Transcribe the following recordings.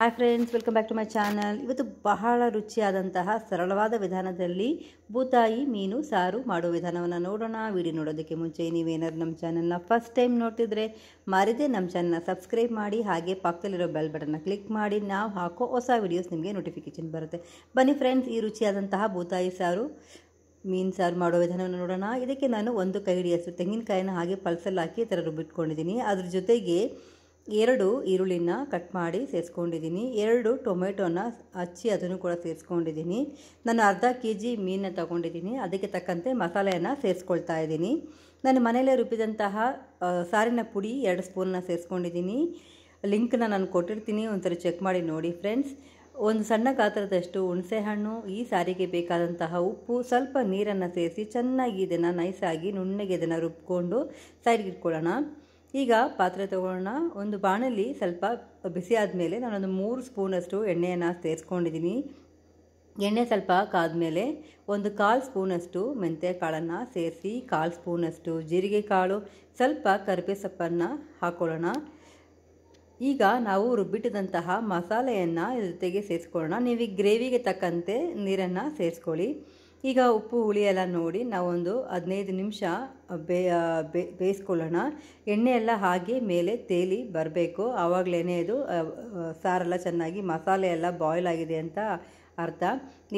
hi friends welcome back to my channel ಇವತ್ತು ಬಹಳ ರುಚಿಯಾದಂತಹ ಸರಳವಾದ ವಿಧಾನದಲ್ಲಿ ಬೂತಾಯಿ ಮೀನು ಸಾರು ಮಾಡುವ ವಿಧಾನವನ್ನು ನೋಡೋಣ ವಿಡಿಯೋ ನೋಡೋದಕ್ಕೆ ಮುಂಚೆ ನೀವೇನಾದ್ರು ನಮ್ಮ ಚಾನಲ್ನ ಫಸ್ಟ್ ಟೈಮ್ ನೋಡ್ತಿದ್ರೆ ಮಾರಿದೆ ನಮ್ಮ ಚಾನಲ್ನ ಸಬ್ಸ್ಕ್ರೈಬ್ ಮಾಡಿ ಹಾಗೆ ಪಕ್ಕದಲ್ಲಿರೋ ಬೆಲ್ ಬಟನ್ನ ಕ್ಲಿಕ್ ಮಾಡಿ ನಾವು ಹಾಕೋ ಹೊಸ ವಿಡಿಯೋಸ್ ನಿಮಗೆ ನೋಟಿಫಿಕೇಷನ್ ಬರುತ್ತೆ ಬನ್ನಿ ಫ್ರೆಂಡ್ಸ್ ಈ ರುಚಿಯಾದಂತಹ ಬೂತಾಯಿ ಸಾರು ಮೀನು ಸಾರು ಮಾಡೋ ವಿಧಾನವನ್ನು ನೋಡೋಣ ಇದಕ್ಕೆ ನಾನು ಒಂದು ಕೈ ಹಿಡಿಯಷ್ಟು ತೆಂಗಿನಕಾಯಿನ ಹಾಗೆ ಪಲ್ಸಲ್ಲಿ ಹಾಕಿ ಥರ ರುಬ್ಬಿಟ್ಕೊಂಡಿದ್ದೀನಿ ಅದ್ರ ಜೊತೆಗೆ ಎರಡು ಈರುಳ್ಳಿನ ಕಟ್ ಮಾಡಿ ಸೇರಿಸ್ಕೊಂಡಿದ್ದೀನಿ ಎರಡು ಟೊಮೆಟೊನ ಹಚ್ಚಿ ಅದನ್ನು ಕೂಡ ಸೇರಿಸ್ಕೊಂಡಿದ್ದೀನಿ ನಾನು ಅರ್ಧ ಕೆ ಜಿ ಮೀನನ್ನ ತಗೊಂಡಿದ್ದೀನಿ ಅದಕ್ಕೆ ತಕ್ಕಂತೆ ಮಸಾಲೆಯನ್ನು ಸೇರಿಸ್ಕೊಳ್ತಾ ಇದ್ದೀನಿ ನಾನು ಮನೆಯಲ್ಲೇ ರುಬ್ಬಿದಂತಹ ಸಾರಿನ ಪುಡಿ ಎರಡು ಸ್ಪೂನ್ನ ಸೇರಿಸ್ಕೊಂಡಿದ್ದೀನಿ ಲಿಂಕ್ನ ನಾನು ಕೊಟ್ಟಿರ್ತೀನಿ ಒಂಥರ ಚೆಕ್ ಮಾಡಿ ನೋಡಿ ಫ್ರೆಂಡ್ಸ್ ಒಂದು ಸಣ್ಣ ಗಾತ್ರದಷ್ಟು ಹುಣಸೆಹಣ್ಣು ಈ ಸಾರಿಗೆ ಬೇಕಾದಂತಹ ಉಪ್ಪು ಸ್ವಲ್ಪ ನೀರನ್ನು ಸೇರಿಸಿ ಚೆನ್ನಾಗಿ ಇದನ್ನು ನೈಸಾಗಿ ನುಣ್ಣಗೆ ಇದನ್ನು ರುಬ್ಕೊಂಡು ಸೈಡ್ಗೆ ಇಟ್ಕೊಳ್ಳೋಣ ಈಗ ಪಾತ್ರೆ ತೊಗೊಳ್ಳೋಣ ಒಂದು ಬಾಣಲಿ ಸ್ವಲ್ಪ ಬಿಸಿ ಆದಮೇಲೆ ನಾನೊಂದು ಮೂರು ಸ್ಪೂನಷ್ಟು ಎಣ್ಣೆಯನ್ನು ಸೇರಿಸ್ಕೊಂಡಿದ್ದೀನಿ ಎಣ್ಣೆ ಸ್ವಲ್ಪ ಕಾದ್ಮೇಲೆ ಒಂದು ಕಾಲು ಸ್ಪೂನಷ್ಟು ಮೆಂತ್ಯ ಕಾಳನ್ನು ಸೇರಿಸಿ ಕಾಲು ಸ್ಪೂನಷ್ಟು ಜೀರಿಗೆ ಕಾಳು ಸ್ವಲ್ಪ ಕರಿಬೇ ಸೊಪ್ಪನ್ನು ಹಾಕ್ಕೊಳ್ಳೋಣ ಈಗ ನಾವು ರುಬ್ಬಿಟ್ಟಿದಂತಹ ಮಸಾಲೆಯನ್ನು ಜೊತೆಗೆ ಸೇರಿಸ್ಕೊಳ್ಳೋಣ ನೀವು ಗ್ರೇವಿಗೆ ತಕ್ಕಂತೆ ನೀರನ್ನು ಸೇರಿಸ್ಕೊಳ್ಳಿ ಈಗ ಉಪ್ಪು ಹುಳಿ ಎಲ್ಲ ನೋಡಿ ನಾವೊಂದು ಹದಿನೈದು ನಿಮಿಷ ಬೇ ಬೇಯಿಸ್ಕೊಳ್ಳೋಣ ಎಣ್ಣೆ ಎಲ್ಲ ಹಾಕಿ ಮೇಲೆ ತೇಲಿ ಬರಬೇಕು ಆವಾಗಲೇನೆ ಇದು ಸಾರೆಲ್ಲ ಚೆನ್ನಾಗಿ ಮಸಾಲೆ ಎಲ್ಲ ಬಾಯ್ಲ್ ಆಗಿದೆ ಅಂತ ಅರ್ಥ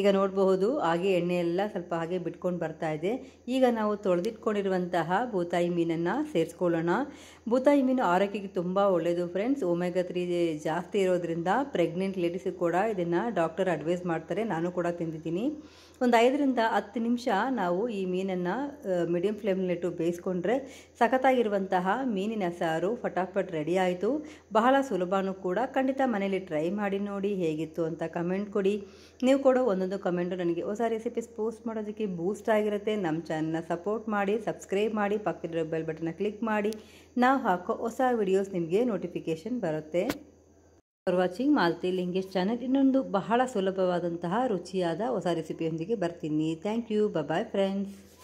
ಈಗ ನೋಡಬಹುದು ಹಾಗೆ ಎಣ್ಣೆ ಎಲ್ಲ ಸ್ವಲ್ಪ ಹಾಗೆ ಬಿಟ್ಕೊಂಡು ಬರ್ತಾ ಇದೆ ಈಗ ನಾವು ತೊಳೆದಿಟ್ಕೊಂಡಿರುವಂತಹ ಬೂತಾಯಿ ಮೀನನ್ನು ಸೇರಿಸ್ಕೊಳ್ಳೋಣ ಬೂತಾಯಿ ಮೀನು ಆರೋಗ್ಯಕ್ಕೆ ತುಂಬ ಒಳ್ಳೆಯದು ಫ್ರೆಂಡ್ಸ್ ಒಮೆಗಾ ತ್ರೀ ಜಾಸ್ತಿ ಇರೋದ್ರಿಂದ ಪ್ರೆಗ್ನೆಂಟ್ ಲೇಡೀಸು ಕೂಡ ಇದನ್ನು ಡಾಕ್ಟರ್ ಅಡ್ವೈಸ್ ಮಾಡ್ತಾರೆ ನಾನು ಕೂಡ ತಿಂದಿದ್ದೀನಿ ಒಂದು ಐದರಿಂದ ಹತ್ತು ನಿಮಿಷ ನಾವು ಈ ಮೀನನ್ನು ಮೀಡಿಯಂ ಫ್ಲೇಮ್ನಲ್ಲಿಟ್ಟು ಬೇಯಿಸ್ಕೊಂಡ್ರೆ ಸಖತ್ತಾಗಿರುವಂತಹ ಮೀನಿನ ಸಾರು ಫಟಾಫಟ್ ರೆಡಿ ಆಯಿತು ಬಹಳ ಸುಲಭನೂ ಕೂಡ ಖಂಡಿತ ಮನೇಲಿ ಟ್ರೈ ಮಾಡಿ ನೋಡಿ ಹೇಗಿತ್ತು ಅಂತ ಕಮೆಂಟ್ ಕೊಡಿ ನೀವು ಕೊಡೋ ಒಂದೊಂದು ಕಮೆಂಟು ನನಗೆ ಹೊಸ ರೆಸಿಪೀಸ್ ಪೋಸ್ಟ್ ಮಾಡೋದಕ್ಕೆ ಬೂಸ್ಟ್ ಆಗಿರುತ್ತೆ ನಮ್ಮ ಚಾನಲ್ನ ಸಪೋರ್ಟ್ ಮಾಡಿ ಸಬ್ಸ್ಕ್ರೈಬ್ ಮಾಡಿ ಪಕ್ಕದ ಬೆಲ್ ಬಟನ್ನ ಕ್ಲಿಕ್ ಮಾಡಿ ನಾವು ಹಾಕೋ ಹೊಸ ವಿಡಿಯೋಸ್ ನಿಮಗೆ ನೋಟಿಫಿಕೇಷನ್ ಬರುತ್ತೆ for watching Malti Lingesh channel ಇನ್ನೊಂದು ಬಹಳ ಸುಲಭವಾದಂತಹ ರುಚಿಯಾದ ಹೊಸ ರೆಸಿಪಿಯೊಂದಿಗೆ ಬರ್ತೀನಿ ಥ್ಯಾಂಕ್ ಯು ಬಾಯ್ ಫ್ರೆಂಡ್ಸ್